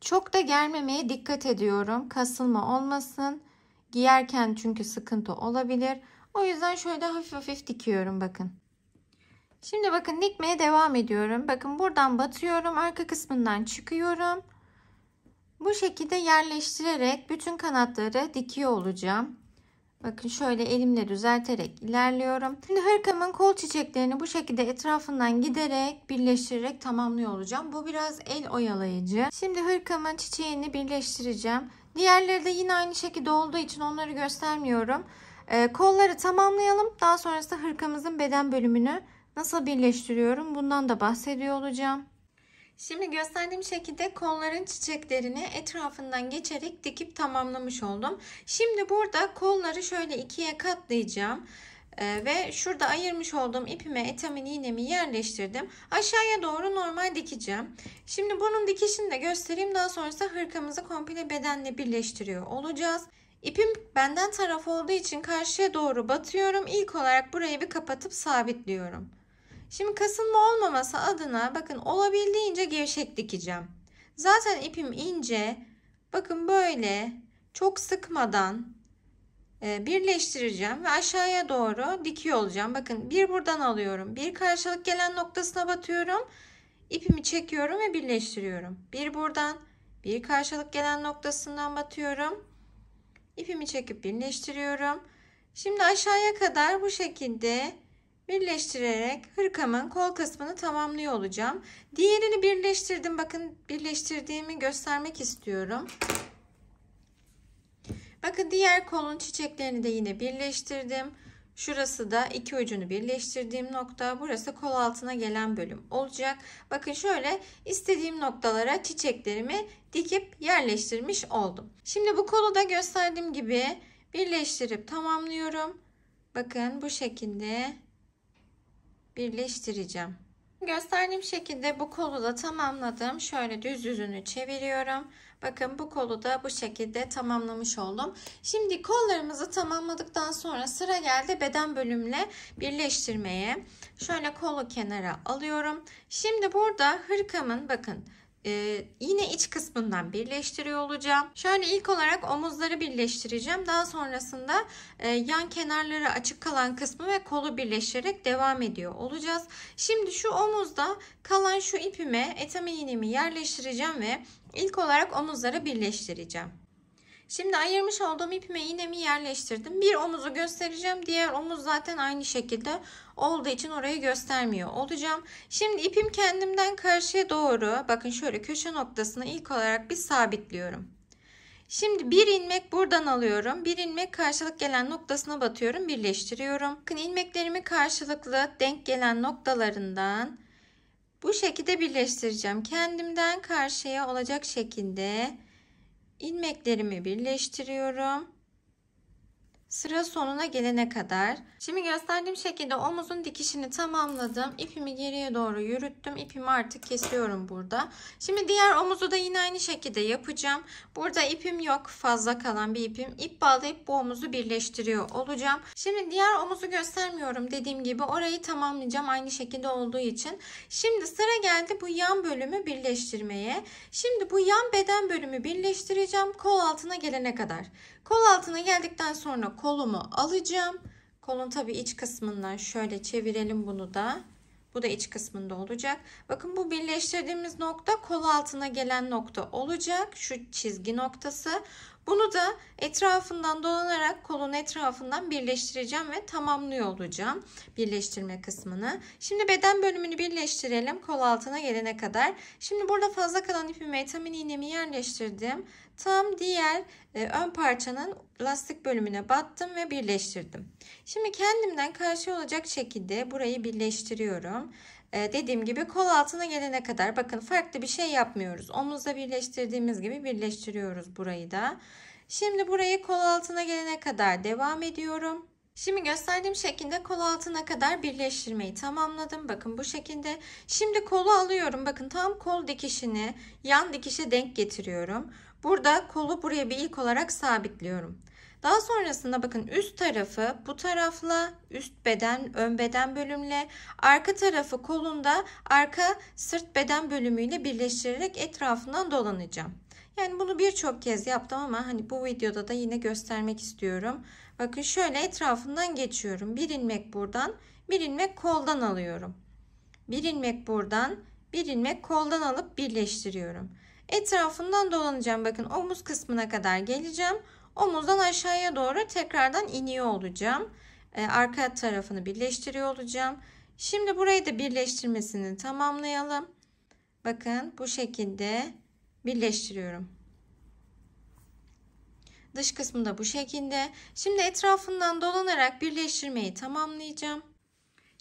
A: Çok da germemeye dikkat ediyorum. Kasılma olmasın. Giyerken çünkü sıkıntı olabilir. O yüzden şöyle hafif hafif dikiyorum bakın. Şimdi bakın dikmeye devam ediyorum. Bakın buradan batıyorum. Arka kısmından çıkıyorum. Bu şekilde yerleştirerek bütün kanatları dikiyor olacağım. Bakın şöyle elimle düzelterek ilerliyorum. Şimdi hırkamın kol çiçeklerini bu şekilde etrafından giderek birleştirerek tamamlıyor olacağım. Bu biraz el oyalayıcı. Şimdi hırkamın çiçeğini birleştireceğim. Diğerleri de yine aynı şekilde olduğu için onları göstermiyorum. Ee, kolları tamamlayalım. Daha sonrasında hırkamızın beden bölümünü nasıl birleştiriyorum bundan da bahsediyor olacağım. Şimdi gösterdiğim şekilde kolların çiçeklerini etrafından geçerek dikip tamamlamış oldum. Şimdi burada kolları şöyle ikiye katlayacağım. Ee, ve şurada ayırmış olduğum ipime etamin iğnemi yerleştirdim. Aşağıya doğru normal dikeceğim. Şimdi bunun dikişini de göstereyim. Daha sonrasında hırkamızı komple bedenle birleştiriyor olacağız. İpim benden taraf olduğu için karşıya doğru batıyorum. İlk olarak burayı bir kapatıp sabitliyorum. Şimdi kasılma olmaması adına bakın olabildiğince gevşek dikeceğim. Zaten ipim ince. Bakın böyle çok sıkmadan e, birleştireceğim ve aşağıya doğru dikiyor olacağım. Bakın bir buradan alıyorum. Bir karşılık gelen noktasına batıyorum. İpimi çekiyorum ve birleştiriyorum. Bir buradan bir karşılık gelen noktasından batıyorum. İpimi çekip birleştiriyorum. Şimdi aşağıya kadar bu şekilde birleştirerek hırkamın kol kısmını tamamlıyor olacağım. Diğerini birleştirdim. Bakın birleştirdiğimi göstermek istiyorum. Bakın diğer kolun çiçeklerini de yine birleştirdim. Şurası da iki ucunu birleştirdiğim nokta. Burası kol altına gelen bölüm olacak. Bakın şöyle istediğim noktalara çiçeklerimi dikip yerleştirmiş oldum. Şimdi bu kolu da gösterdiğim gibi birleştirip tamamlıyorum. Bakın bu şekilde birleştireceğim. Gösterdiğim şekilde bu kolu da tamamladım. Şöyle düz yüzünü çeviriyorum. Bakın bu kolu da bu şekilde tamamlamış oldum. Şimdi kollarımızı tamamladıktan sonra sıra geldi beden bölümle birleştirmeye. Şöyle kolu kenara alıyorum. Şimdi burada hırkamın bakın ee, yine iç kısmından birleştiriyor olacağım. Şöyle ilk olarak omuzları birleştireceğim. Daha sonrasında e, yan kenarları açık kalan kısmı ve kolu birleştirerek devam ediyor olacağız. Şimdi şu omuzda kalan şu ipime etame iğnemi yerleştireceğim ve ilk olarak omuzları birleştireceğim. Şimdi ayırmış olduğum ipime iğnemi yerleştirdim. Bir omuzu göstereceğim. Diğer omuz zaten aynı şekilde olduğu için orayı göstermiyor olacağım. Şimdi ipim kendimden karşıya doğru bakın şöyle köşe noktasını ilk olarak bir sabitliyorum. Şimdi bir ilmek buradan alıyorum. Bir ilmek karşılık gelen noktasına batıyorum. Birleştiriyorum. Bakın ilmeklerimi karşılıklı denk gelen noktalarından bu şekilde birleştireceğim. Kendimden karşıya olacak şekilde ilmeklerimi birleştiriyorum sıra sonuna gelene kadar. Şimdi gösterdiğim şekilde omuzun dikişini tamamladım. İpimi geriye doğru yürüttüm. İpimi artık kesiyorum burada. Şimdi diğer omuzu da yine aynı şekilde yapacağım. Burada ipim yok. Fazla kalan bir ipim. İp bağlayıp bu omuzu birleştiriyor olacağım. Şimdi diğer omuzu göstermiyorum. Dediğim gibi orayı tamamlayacağım aynı şekilde olduğu için. Şimdi sıra geldi bu yan bölümü birleştirmeye. Şimdi bu yan beden bölümü birleştireceğim kol altına gelene kadar. Kol altına geldikten sonra kolumu alacağım. Kolun tabi iç kısmından şöyle çevirelim bunu da. Bu da iç kısmında olacak. Bakın bu birleştirdiğimiz nokta kol altına gelen nokta olacak. Şu çizgi noktası. Bunu da etrafından dolanarak kolun etrafından birleştireceğim ve tamamlıyor olacağım birleştirme kısmını. Şimdi beden bölümünü birleştirelim kol altına gelene kadar. Şimdi burada fazla kalan ipimi etamin iğnemi yerleştirdim. Tam diğer e, ön parçanın lastik bölümüne battım ve birleştirdim. Şimdi kendimden karşı olacak şekilde burayı birleştiriyorum. Ee, dediğim gibi kol altına gelene kadar bakın farklı bir şey yapmıyoruz. Omuzla birleştirdiğimiz gibi birleştiriyoruz burayı da. Şimdi burayı kol altına gelene kadar devam ediyorum. Şimdi gösterdiğim şekilde kol altına kadar birleştirmeyi tamamladım. Bakın bu şekilde. Şimdi kolu alıyorum. Bakın tam kol dikişini yan dikişe denk getiriyorum. Burada kolu buraya bir ilk olarak sabitliyorum. Daha sonrasında bakın üst tarafı bu tarafla, üst beden, ön beden bölümle, arka tarafı kolunda arka sırt beden bölümüyle birleştirerek etrafından dolanacağım. Yani bunu birçok kez yaptım ama hani bu videoda da yine göstermek istiyorum. Bakın şöyle etrafından geçiyorum. Bir ilmek buradan, bir ilmek koldan alıyorum. Bir ilmek buradan, bir ilmek koldan alıp birleştiriyorum. Etrafından dolanacağım. Bakın omuz kısmına kadar geleceğim. Omuzdan aşağıya doğru tekrardan iniyor olacağım. Ee, arka tarafını birleştiriyor olacağım. Şimdi burayı da birleştirmesini tamamlayalım. Bakın bu şekilde birleştiriyorum. Dış kısmı da bu şekilde. Şimdi etrafından dolanarak birleştirmeyi tamamlayacağım.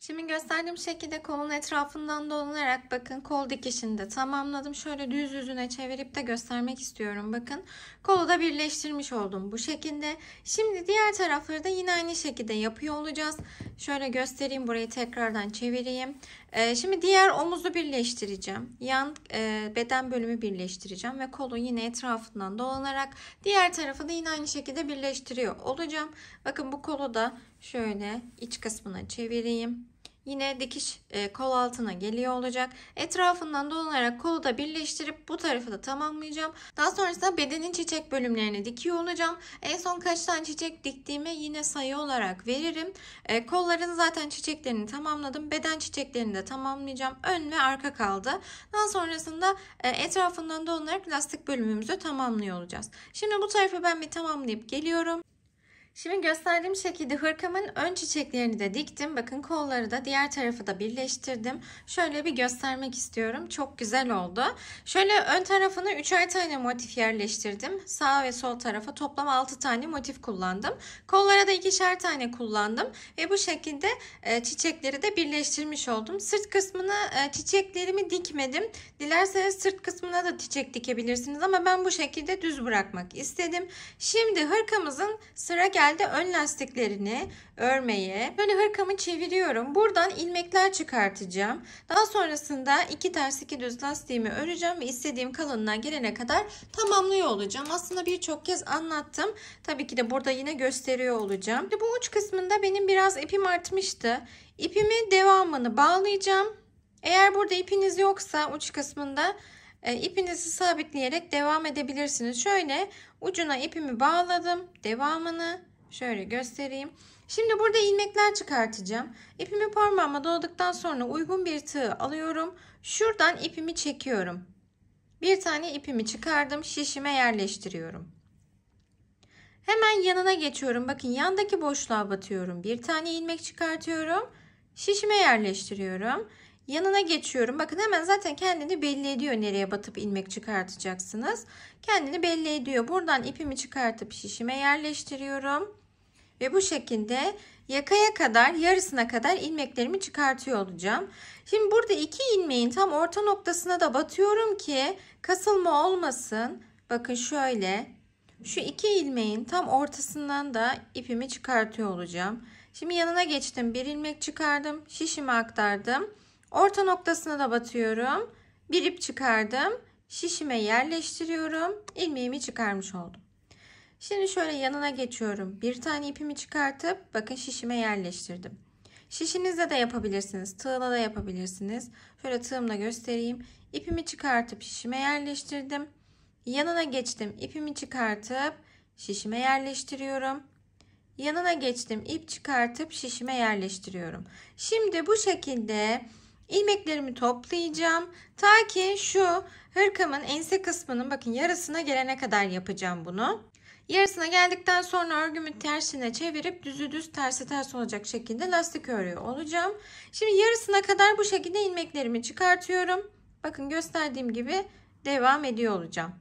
A: Şimdi gösterdiğim şekilde kolun etrafından dolanarak bakın kol dikişini de tamamladım. Şöyle düz yüzüne çevirip de göstermek istiyorum. Bakın kolu da birleştirmiş oldum bu şekilde. Şimdi diğer tarafları da yine aynı şekilde yapıyor olacağız. Şöyle göstereyim burayı tekrardan çevireyim. Ee, şimdi diğer omuzu birleştireceğim. Yan e, beden bölümü birleştireceğim ve kolu yine etrafından dolanarak diğer tarafı da yine aynı şekilde birleştiriyor olacağım. Bakın bu kolu da şöyle iç kısmına çevireyim yine dikiş e, kol altına geliyor olacak. Etrafından dolanarak kolu da birleştirip bu tarafı da tamamlayacağım. Daha sonrasında bedenin çiçek bölümlerini dikiyor olacağım. En son kaç tane çiçek diktiğimi yine sayı olarak veririm. E, kolların zaten çiçeklerini tamamladım. Beden çiçeklerini de tamamlayacağım. Ön ve arka kaldı. Daha sonrasında e, etrafından dolanarak lastik bölümümüzü tamamlıyor olacağız. Şimdi bu tarafı ben bir tamamlayıp geliyorum. Şimdi gösterdiğim şekilde hırkamın ön çiçeklerini de diktim. Bakın kolları da diğer tarafı da birleştirdim. Şöyle bir göstermek istiyorum. Çok güzel oldu. Şöyle ön tarafına 3'er tane motif yerleştirdim. Sağ ve sol tarafa toplam 6 tane motif kullandım. Kollara da 2'şer tane kullandım. Ve bu şekilde e, çiçekleri de birleştirmiş oldum. Sırt kısmına e, çiçeklerimi dikmedim. Dilerseniz sırt kısmına da çiçek dikebilirsiniz. Ama ben bu şekilde düz bırakmak istedim. Şimdi hırkamızın sıra geldi Genelde ön lastiklerini örmeye böyle hırkamı çeviriyorum. Buradan ilmekler çıkartacağım. Daha sonrasında iki ters iki düz lastiğimi öreceğim ve istediğim kalınlığa gelene kadar tamamlıyor olacağım. Aslında birçok kez anlattım. Tabii ki de burada yine gösteriyor olacağım. Şimdi bu uç kısmında benim biraz ipim artmıştı. İpimi devamını bağlayacağım. Eğer burada ipiniz yoksa uç kısmında e, ipinizi sabitleyerek devam edebilirsiniz. Şöyle ucuna ipimi bağladım. Devamını Şöyle göstereyim. Şimdi burada ilmekler çıkartacağım. İpimi parmağıma doladıktan sonra uygun bir tığ alıyorum. Şuradan ipimi çekiyorum. Bir tane ipimi çıkardım. Şişime yerleştiriyorum. Hemen yanına geçiyorum. Bakın yandaki boşluğa batıyorum. Bir tane ilmek çıkartıyorum. Şişime yerleştiriyorum. Yanına geçiyorum. Bakın hemen zaten kendini belli ediyor nereye batıp ilmek çıkartacaksınız. Kendini belli ediyor. Buradan ipimi çıkartıp şişime yerleştiriyorum. Ve bu şekilde yakaya kadar yarısına kadar ilmeklerimi çıkartıyor olacağım. Şimdi burada iki ilmeğin tam orta noktasına da batıyorum ki kasılma olmasın. Bakın şöyle şu iki ilmeğin tam ortasından da ipimi çıkartıyor olacağım. Şimdi yanına geçtim. Bir ilmek çıkardım. Şişimi aktardım. Orta noktasına da batıyorum. Bir ip çıkardım. Şişime yerleştiriyorum. ilmeğimi çıkarmış oldum. Şimdi şöyle yanına geçiyorum. Bir tane ipimi çıkartıp bakın şişime yerleştirdim. Şişinizde de yapabilirsiniz. Tığla da yapabilirsiniz. Şöyle tığımla göstereyim. İpimi çıkartıp şişime yerleştirdim. Yanına geçtim. İpimi çıkartıp şişime yerleştiriyorum. Yanına geçtim. ip çıkartıp şişime yerleştiriyorum. Şimdi bu şekilde ilmeklerimi toplayacağım. Ta ki şu hırkamın ense kısmının bakın yarısına gelene kadar yapacağım bunu. Yarısına geldikten sonra örgümü tersine çevirip düzü düz tersi ters olacak şekilde lastik örüyor olacağım. Şimdi yarısına kadar bu şekilde ilmeklerimi çıkartıyorum. Bakın gösterdiğim gibi devam ediyor olacağım.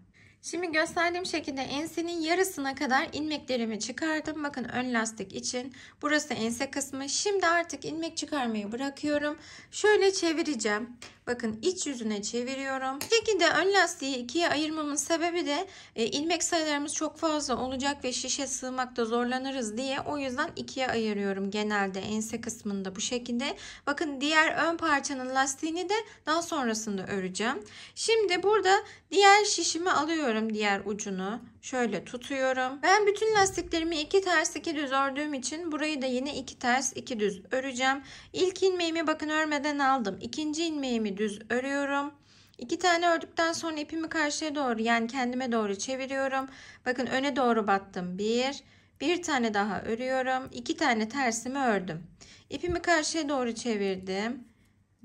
A: Şimdi gösterdiğim şekilde ensenin yarısına kadar ilmeklerimi çıkardım. Bakın ön lastik için burası ense kısmı. Şimdi artık ilmek çıkarmayı bırakıyorum. Şöyle çevireceğim. Bakın iç yüzüne çeviriyorum. Bu şekilde ön lastiği ikiye ayırmamın sebebi de e, ilmek sayılarımız çok fazla olacak ve şişe sığmakta zorlanırız diye. O yüzden ikiye ayırıyorum genelde ense kısmında bu şekilde. Bakın diğer ön parçanın lastiğini de daha sonrasında öreceğim. Şimdi burada diğer şişimi alıyorum alıyorum diğer ucunu. Şöyle tutuyorum. Ben bütün lastiklerimi iki ters iki düz ördüğüm için burayı da yine iki ters iki düz öreceğim. İlk ilmeğimi bakın örmeden aldım. İkinci ilmeğimi düz örüyorum. İki tane ördükten sonra ipimi karşıya doğru yani kendime doğru çeviriyorum. Bakın öne doğru battım. Bir, bir tane daha örüyorum. İki tane tersimi ördüm. İpimi karşıya doğru çevirdim.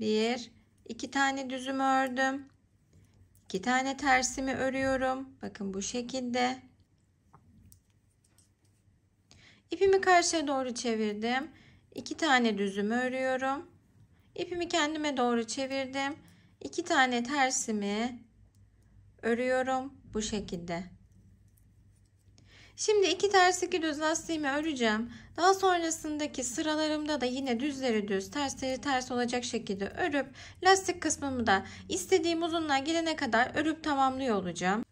A: Bir, İki tane düzümü ördüm. 2 tane tersimi örüyorum. Bakın bu şekilde. İpimi karşıya doğru çevirdim. 2 tane düzümü örüyorum. İpimi kendime doğru çevirdim. 2 tane tersimi örüyorum bu şekilde. Şimdi iki terslik düz lastiğimi öreceğim. Daha sonrasındaki sıralarımda da yine düzleri düz, tersleri ters olacak şekilde örüp lastik kısmımı da istediğim uzunluğa gelene kadar örüp tamamlıyor olacağım.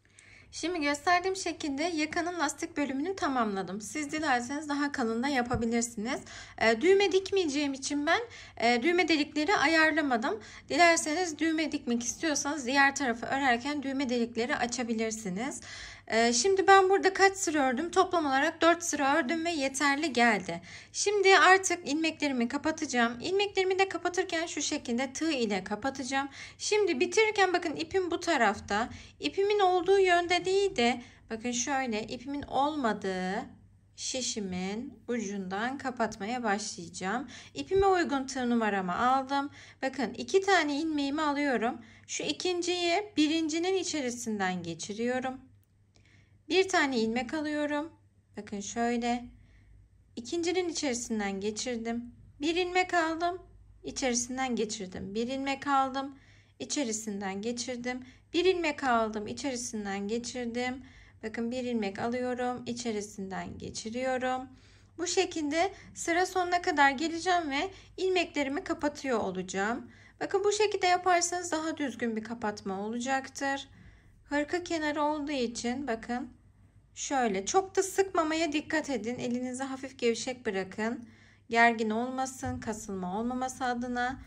A: Şimdi gösterdiğim şekilde yakanın lastik bölümünü tamamladım. Siz dilerseniz daha kalın da yapabilirsiniz. E, düğme dikmeyeceğim için ben e, düğme delikleri ayarlamadım. Dilerseniz düğme dikmek istiyorsanız diğer tarafı örerken düğme delikleri açabilirsiniz. Ee, şimdi ben burada kaç sıra ördüm? Toplam olarak 4 sıra ördüm ve yeterli geldi. Şimdi artık ilmeklerimi kapatacağım. İlmeklerimi de kapatırken şu şekilde tığ ile kapatacağım. Şimdi bitirirken bakın ipim bu tarafta. İpimin olduğu yönde değil de bakın şöyle ipimin olmadığı şişimin ucundan kapatmaya başlayacağım. İpime uygun tığ numaramı aldım. Bakın iki tane ilmeğimi alıyorum. Şu ikinciyi birincinin içerisinden geçiriyorum. Bir tane ilmek alıyorum. Bakın şöyle. İkincinin içerisinden geçirdim. Bir ilmek aldım. içerisinden geçirdim. Bir ilmek aldım. içerisinden geçirdim. Bir ilmek aldım. içerisinden geçirdim. Bakın bir ilmek alıyorum. içerisinden geçiriyorum. Bu şekilde sıra sonuna kadar geleceğim ve ilmeklerimi kapatıyor olacağım. Bakın bu şekilde yaparsanız daha düzgün bir kapatma olacaktır. Hırka kenarı olduğu için bakın Şöyle çok da sıkmamaya dikkat edin. Elinizi hafif gevşek bırakın. Gergin olmasın, kasılma olmaması adına.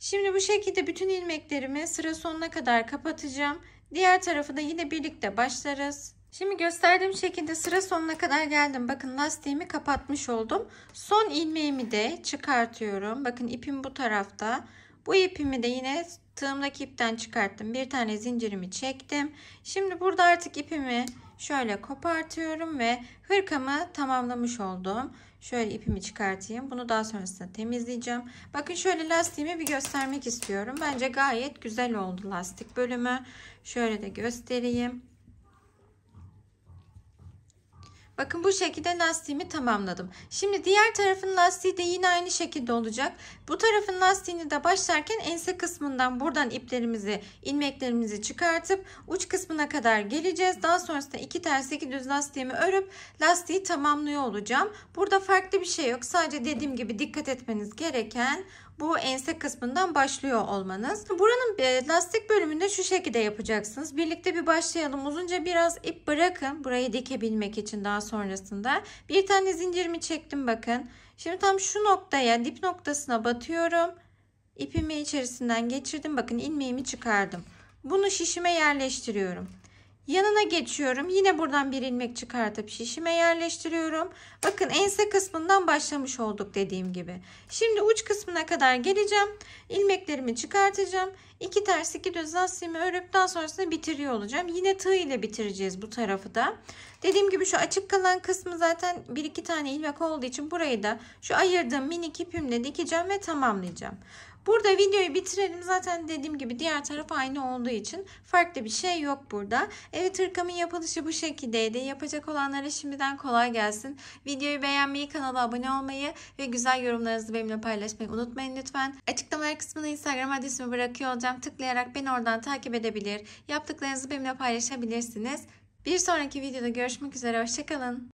A: Şimdi bu şekilde bütün ilmeklerimi sıra sonuna kadar kapatacağım. Diğer tarafı da yine birlikte başlarız. Şimdi gösterdiğim şekilde sıra sonuna kadar geldim. Bakın lastiğimi kapatmış oldum. Son ilmeğimi de çıkartıyorum. Bakın ipim bu tarafta. Bu ipimi de yine tığımdaki ipten çıkarttım. Bir tane zincirimi çektim. Şimdi burada artık ipimi şöyle kopartıyorum ve hırkamı tamamlamış oldum. Şöyle ipimi çıkartayım. Bunu daha sonrasında temizleyeceğim. Bakın şöyle lastiğimi bir göstermek istiyorum. Bence gayet güzel oldu lastik bölümü. Şöyle de göstereyim. Bakın bu şekilde lastiğimi tamamladım. Şimdi diğer tarafın lastiği de yine aynı şekilde olacak. Bu tarafın lastiğini de başlarken ense kısmından buradan iplerimizi, ilmeklerimizi çıkartıp uç kısmına kadar geleceğiz. Daha sonrasında iki ters iki düz lastiğimi örüp lastiği tamamlıyor olacağım. Burada farklı bir şey yok. Sadece dediğim gibi dikkat etmeniz gereken bu ense kısmından başlıyor olmanız. Buranın e, lastik bölümünde şu şekilde yapacaksınız. Birlikte bir başlayalım. Uzunca biraz ip bırakın. Burayı dikebilmek için daha sonrasında. Bir tane zincirimi çektim bakın. Şimdi tam şu noktaya dip noktasına batıyorum. İpimi içerisinden geçirdim. Bakın ilmeğimi çıkardım. Bunu şişime yerleştiriyorum. Yanına geçiyorum. Yine buradan bir ilmek çıkartıp şişime yerleştiriyorum. Bakın ense kısmından başlamış olduk dediğim gibi. Şimdi uç kısmına kadar geleceğim. İlmeklerimi çıkartacağım. İki ters iki düz lastiğimi örüp daha sonrasında bitiriyor olacağım. Yine tığ ile bitireceğiz bu tarafı da. Dediğim gibi şu açık kalan kısmı zaten bir iki tane ilmek olduğu için burayı da şu ayırdığım minik ipimle dikeceğim ve tamamlayacağım. Burada videoyu bitirelim. Zaten dediğim gibi diğer taraf aynı olduğu için farklı bir şey yok burada. Evet hırkamın yapılışı bu şekildeydi. Yapacak olanlara şimdiden kolay gelsin. Videoyu beğenmeyi, kanala abone olmayı ve güzel yorumlarınızı benimle paylaşmayı unutmayın lütfen. Açıklama kısmına Instagram adresimi bırakıyor olacağım. Tıklayarak beni oradan takip edebilir. Yaptıklarınızı benimle paylaşabilirsiniz. Bir sonraki videoda görüşmek üzere. Hoşçakalın.